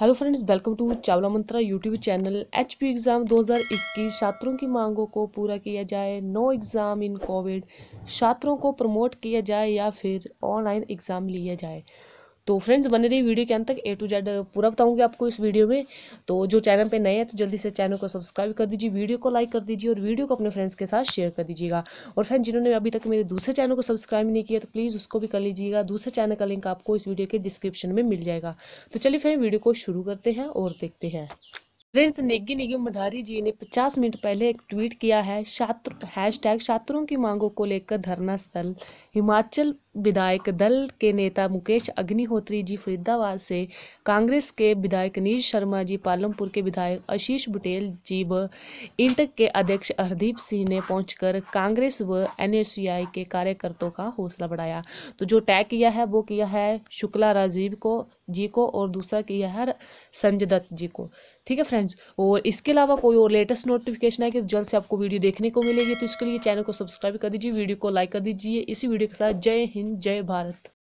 hello friends welcome to Chawla Mantra YouTube channel HP exam 2021 छात्रों की मांगों को पूरा किया जाए नो एग्ज़ाम इन कोविड छात्रों को प्रमोट किया जाए या फिर ऑनलाइन एग्ज़ाम लिया जाए तो फ्रेंड्स बने रही वीडियो के अंत तक ए टू जेड पूरा बताऊंगी आपको इस वीडियो में तो जो चैनल पे नए हैं तो जल्दी से चैनल को सब्सक्राइब कर दीजिए वीडियो को लाइक कर दीजिए और वीडियो को अपने फ्रेंड्स के साथ शेयर कर दीजिएगा और फ्रेंड्स जिन्होंने अभी तक मेरे दूसरे चैनल को सब्सक्राइब नहीं किया तो प्लीज़ उसको भी कर लीजिएगा दूसरे चैनल का लिंक आपको इस वीडियो के डिस्क्रिप्शन में मिल जाएगा तो चलिए फ्रेंड वीडियो को शुरू करते हैं और देखते हैं प्रिंस नेगी निगम भंडारी जी ने 50 मिनट पहले एक ट्वीट किया है छात्र हैशटैग छात्रों की मांगों को लेकर धरना स्थल हिमाचल विधायक दल के नेता मुकेश अग्निहोत्री जी फरीदाबाद से कांग्रेस के विधायक नीज शर्मा जी पालमपुर के विधायक आशीष बुटेल जी व इंटक के अध्यक्ष हरदीप सिंह ने पहुंचकर कांग्रेस व एन के कार्यकर्ताओं का हौसला बढ़ाया तो जो टैग किया है वो किया है शुक्ला राजीव को जी को और दूसरा किया है संजय दत्त जी को ठीक है फ्रेंड फ्रेंड्स और इसके अलावा कोई और लेटेस्ट नोटिफिकेशन है कि जल्द से आपको वीडियो देखने को मिलेगी तो इसके लिए चैनल को सब्सक्राइब कर दीजिए वीडियो को लाइक कर दीजिए इसी वीडियो के साथ जय हिंद जय भारत